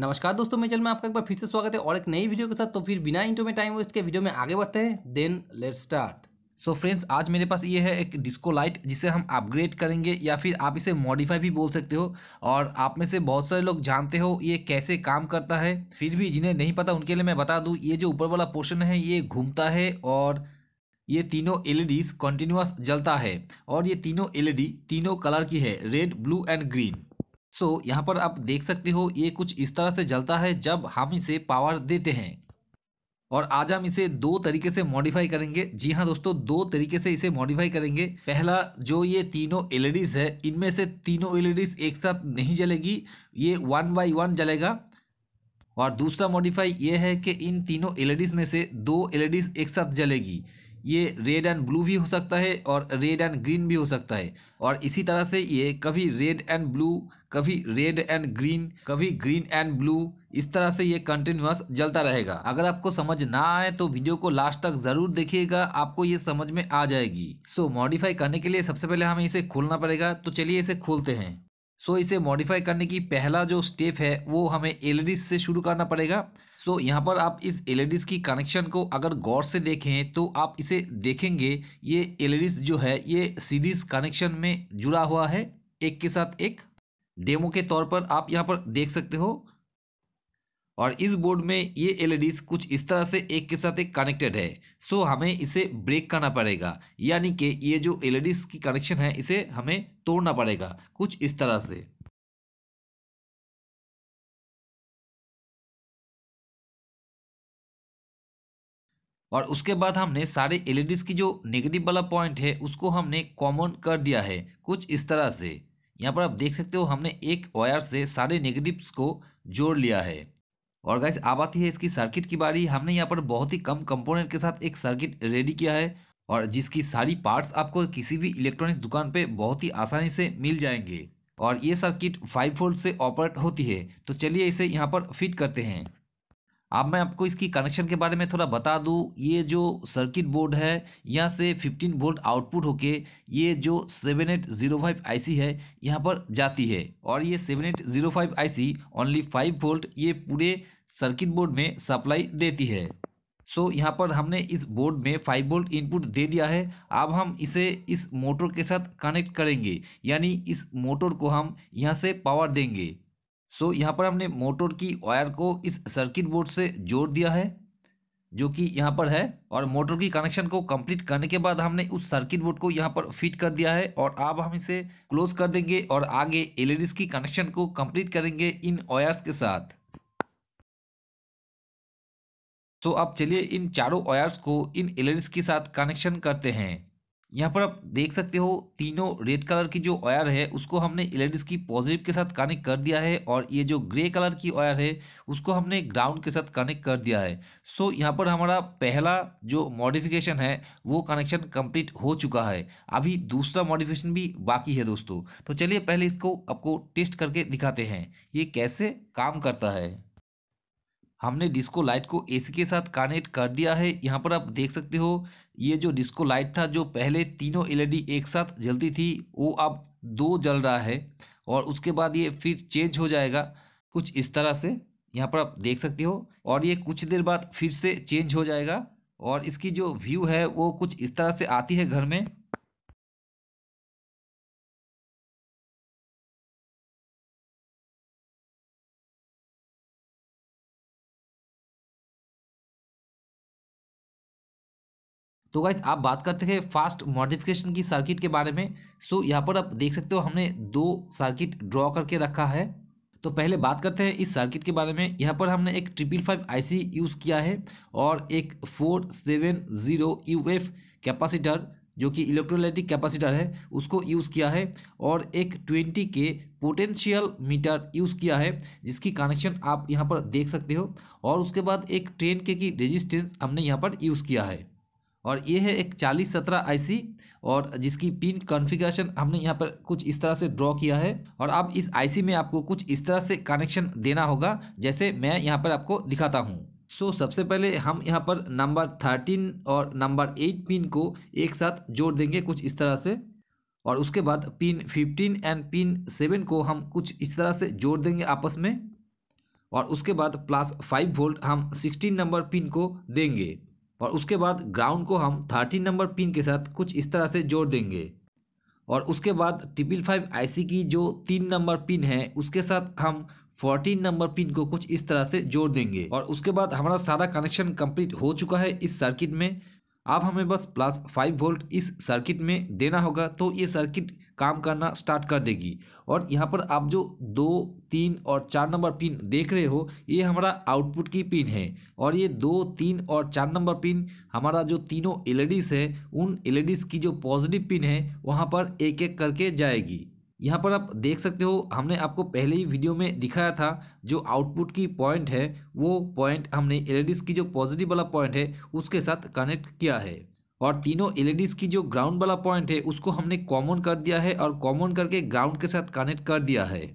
नमस्कार दोस्तों मैं चल मैं आपका एक बार फिर से स्वागत है और एक नई वीडियो के साथ तो फिर बिना इंटो में टाइम वेस्ट के वीडियो में आगे बढ़ते हैं then let start so friends आज मेरे पास ये है एक डिस्को लाइट जिसे हम अपग्रेड करेंगे या फिर आप इसे मॉडिफाई भी बोल सकते हो और आप में से बहुत सारे लोग जानते हो ये कैसे काम करता है फिर भी जिन्हें नहीं पता उनके लिए मैं बता दूँ ये जो ऊपर वाला पोर्शन है ये घूमता है और ये तीनों एलईडीज कंटिन्यूस e जलता है और ये तीनों एलईडी e तीनों कलर की है red blue and green so so, यहाँ पर आप देख सकते हो ये कुछ इस तरह से जलता है जब हम इसे पावर देते हैं और आज हम इसे दो तरीके से मॉडिफाई करेंगे जी हाँ दोस्तों दो तरीके से इसे मॉडिफाई करेंगे पहला जो ये तीनों एलईडीज e है इनमें से तीनों एलईडीज e एक साथ नहीं जलेगी ये वन बाई वन जलेगा और दूसरा मॉडिफाई ये है कि इन तीनों एलईडीज e में से दो एलईडीज एक साथ जलेगी ये रेड एंड ब्लू भी हो सकता है और रेड एंड ग्रीन भी हो सकता है और इसी तरह से ये कभी रेड एंड ब्लू कभी रेड एंड ग्रीन कभी ग्रीन एंड ब्लू इस तरह से ये कंटिन्यूस जलता रहेगा अगर आपको समझ ना आए तो वीडियो को लास्ट तक ज़रूर देखिएगा आपको ये समझ में आ जाएगी सो so, मॉडिफाई करने के लिए सबसे पहले हमें इसे खोलना पड़ेगा तो चलिए इसे खोलते हैं सो so, इसे मॉडिफाई करने की पहला जो स्टेप है वो हमें एल e से शुरू करना पड़ेगा सो so, यहाँ पर आप इस एल e की कनेक्शन को अगर गौर से देखें तो आप इसे देखेंगे ये एल e जो है ये सीरीज कनेक्शन में जुड़ा हुआ है एक के साथ एक डेमो के तौर पर आप यहाँ पर देख सकते हो और इस बोर्ड में ये एल e कुछ इस तरह से एक के साथ एक कनेक्टेड है सो हमें इसे ब्रेक करना पड़ेगा यानी कि ये जो एल e की कनेक्शन है इसे हमें तोड़ना पड़ेगा कुछ इस तरह से और उसके बाद हमने सारे एलईडीज e की जो नेगेटिव वाला पॉइंट है उसको हमने कॉमन कर दिया है कुछ इस तरह से यहाँ पर आप देख सकते हो हमने एक वायर से सारे नेगेटिव्स को जोड़ लिया है और गाइस अब आती है इसकी सर्किट की बारी हमने यहाँ पर बहुत ही कम कंपोनेंट के साथ एक सर्किट रेडी किया है और जिसकी सारी पार्ट्स आपको किसी भी इलेक्ट्रॉनिक्स दुकान पे बहुत ही आसानी से मिल जाएंगे और ये सर्किट फाइव वोल्ट से ऑपरेट होती है तो चलिए इसे यहाँ पर फिट करते हैं अब मैं आपको इसकी कनेक्शन के बारे में थोड़ा बता दूँ ये जो सर्किट बोर्ड है यहाँ से फिफ्टीन वोल्ट आउटपुट होके ये जो आई सी है यहाँ पर जाती है और ये I C only five volt ये पूरे सर्किट बोर्ड में सप्लाई देती है सो so, यहाँ पर हमने इस बोर्ड में 5 वोल्ट इनपुट दे दिया है अब हम इसे इस मोटर के साथ कनेक्ट करेंगे यानी इस मोटर को हम यहाँ से पावर देंगे सो so, यहाँ पर हमने मोटर की वायर को इस सर्किट बोर्ड से जोड़ दिया है जो कि यहाँ पर है और मोटर की कनेक्शन को कंप्लीट करने के बाद हमने उस सर्किट बोर्ड को यहाँ पर फिट कर दिया है और अब हम इसे क्लोज कर देंगे और आगे एल e की कनेक्शन को कंप्लीट करेंगे इन वायर्स के साथ तो आप चलिए इन चारों वायर्स को इन एलईडीज के साथ कनेक्शन करते हैं यहाँ पर आप देख सकते हो तीनों रेड कलर की जो वायर है उसको हमने एलईडीज की पॉजिटिव के साथ कनेक्ट कर दिया है और ये जो ग्रे कलर की वायर है उसको हमने ग्राउंड के साथ कनेक्ट कर दिया है सो यहाँ पर हमारा पहला जो मॉडिफिकेशन है वो कनेक्शन कंप्लीट हो चुका है अभी दूसरा मॉडिफिकेशन भी बाकी है दोस्तों तो चलिए पहले इसको आपको टेस्ट करके दिखाते हैं ये कैसे काम करता है हमने डिस्को लाइट को एसी के साथ कनेक्ट कर दिया है यहाँ पर आप देख सकते हो ये जो डिस्को लाइट था जो पहले तीनों एलईडी e एक साथ जलती थी वो अब दो जल रहा है और उसके बाद ये फिर चेंज हो जाएगा कुछ इस तरह से यहाँ पर आप देख सकते हो और ये कुछ देर बाद फिर से चेंज हो जाएगा और इसकी जो व्यू है वो कुछ इस तरह से आती है घर में तो गाइज आप बात करते हैं फास्ट मॉडिफिकेशन की सर्किट के बारे में सो यहाँ पर आप देख सकते हो हमने दो सर्किट ड्रॉ करके रखा है तो पहले बात करते हैं इस सर्किट के बारे में यहाँ पर हमने एक ट्रिपल फाइव आई यूज़ किया है और एक four seven zero u capacitor जो कि इलेक्ट्रोलाइटिक कैपेसिटर है उसको यूज़ किया है और एक ट्वेंटी के पोटेंशियल मीटर यूज़ किया है जिसकी कनेक्शन आप यहाँ पर देख सकते हो और उसके बाद एक ट्रेन के की रेजिस्टेंस हमने यहाँ पर यूज़ किया है और ये है एक चालीस सत्रह आई और जिसकी पिन कॉन्फ़िगरेशन हमने यहाँ पर कुछ इस तरह से ड्रॉ किया है और अब इस आईसी में आपको कुछ इस तरह से कनेक्शन देना होगा जैसे मैं यहाँ पर आपको दिखाता हूँ सो so, सबसे पहले हम यहाँ पर नंबर थर्टीन और नंबर एट पिन को एक साथ जोड़ देंगे कुछ इस तरह से और उसके बाद pin fifteen and pin seven को हम कुछ इस तरह से जोड़ देंगे आपस में और उसके बाद प्लस फाइव वोल्ट हम सिक्सटीन नंबर पिन को देंगे और उसके बाद ग्राउंड को हम थर्टीन नंबर पिन के साथ कुछ इस तरह से जोड़ देंगे और उसके बाद ट्रिपल फाइव आई की जो तीन नंबर पिन है उसके साथ हम फोर्टीन नंबर पिन को कुछ इस तरह से जोड़ देंगे और उसके बाद हमारा सारा कनेक्शन कंप्लीट हो चुका है इस सर्किट में आप हमें बस प्लस फाइव वोल्ट इस सर्किट में देना होगा तो ये सर्किट काम करना स्टार्ट कर देगी और यहाँ पर आप जो दो तीन और चार नंबर पिन देख रहे हो ये हमारा आउटपुट की पिन है और ये दो तीन और चार नंबर पिन हमारा जो तीनों एल ई है उन एल की जो पॉजिटिव पिन है वहाँ पर एक एक करके जाएगी यहाँ पर आप देख सकते हो हमने आपको पहले ही वीडियो में दिखाया था जो आउटपुट की पॉइंट है वो पॉइंट हमने एल की जो पॉजिटिव वाला पॉइंट है उसके साथ कनेक्ट किया है और तीनों एल की जो ग्राउंड वाला पॉइंट है उसको हमने कॉमन कर दिया है और कॉमन करके ग्राउंड के साथ कनेक्ट कर दिया है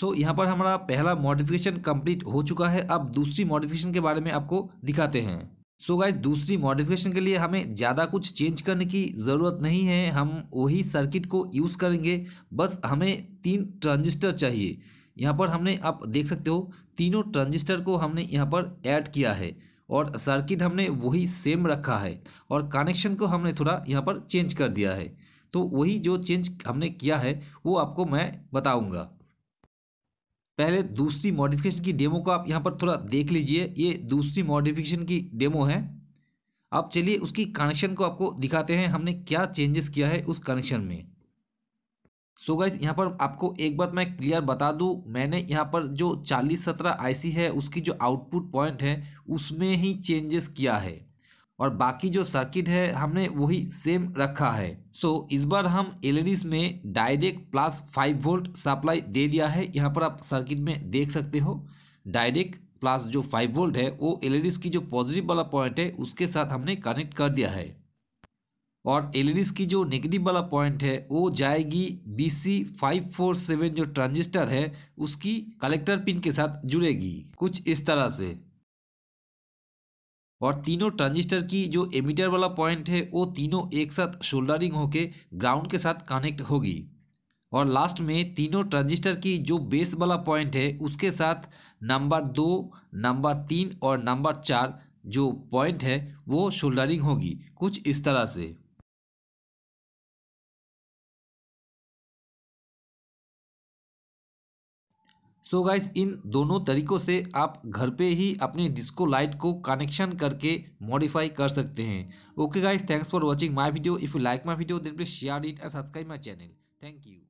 सो so, यहाँ पर हमारा पहला मॉडिफिकेशन कंप्लीट हो चुका है अब दूसरी मॉडिफिकेशन के बारे में आपको दिखाते हैं सो so गाइज दूसरी मॉडिफिकेशन के लिए हमें ज़्यादा कुछ चेंज करने की ज़रूरत नहीं है हम वही सर्किट को यूज़ करेंगे बस हमें तीन ट्रांजिस्टर चाहिए यहाँ पर हमने आप देख सकते हो तीनों ट्रांजिस्टर को हमने यहाँ पर ऐड किया है और सर्किट हमने वही सेम रखा है और कनेक्शन को हमने थोड़ा यहाँ पर चेंज कर दिया है तो वही जो चेंज हमने किया है वो आपको मैं बताऊँगा पहले दूसरी मॉडिफिकेशन की डेमो को आप यहाँ पर थोड़ा देख लीजिए ये दूसरी मॉडिफिकेशन की डेमो है अब चलिए उसकी कनेक्शन को आपको दिखाते हैं हमने क्या चेंजेस किया है उस कनेक्शन में सो so गाइज यहाँ पर आपको एक बात मैं क्लियर बता दूँ मैंने यहाँ पर जो चालीस सत्रह आईसी है उसकी जो आउटपुट पॉइंट है उसमें ही चेंजेस किया है और बाकी जो सर्किट है हमने वही सेम रखा है सो so, इस बार हम एल में direct plus five volt supply दे दिया है यहाँ पर आप सर्किट में देख सकते हो डायरेक्ट प्लस जो फाइव वोल्ट है वो एल की जो पॉजिटिव वाला पॉइंट है उसके साथ हमने कनेक्ट कर दिया है और एल की जो नेगेटिव वाला पॉइंट है वो जाएगी B C five four seven जो ट्रांजिस्टर है उसकी कलेक्टर पिन के साथ जुड़ेगी कुछ इस तरह से और तीनों ट्रांजिस्टर की जो एमीटर वाला पॉइंट है वो तीनों एक साथ शोल्डरिंग होके ग्राउंड के साथ कनेक्ट होगी और लास्ट में तीनों ट्रांजिस्टर की जो बेस वाला पॉइंट है उसके साथ नंबर दो नंबर तीन और नंबर चार जो पॉइंट है वो शोल्डरिंग होगी कुछ इस तरह से सो गाइस इन दोनों तरीकों से आप घर पे ही अपने डिस्को लाइट को कनेक्शन करके मॉडिफाई कर सकते हैं okay guys thanks for watching my video if you like my video then please share it and subscribe my channel thank you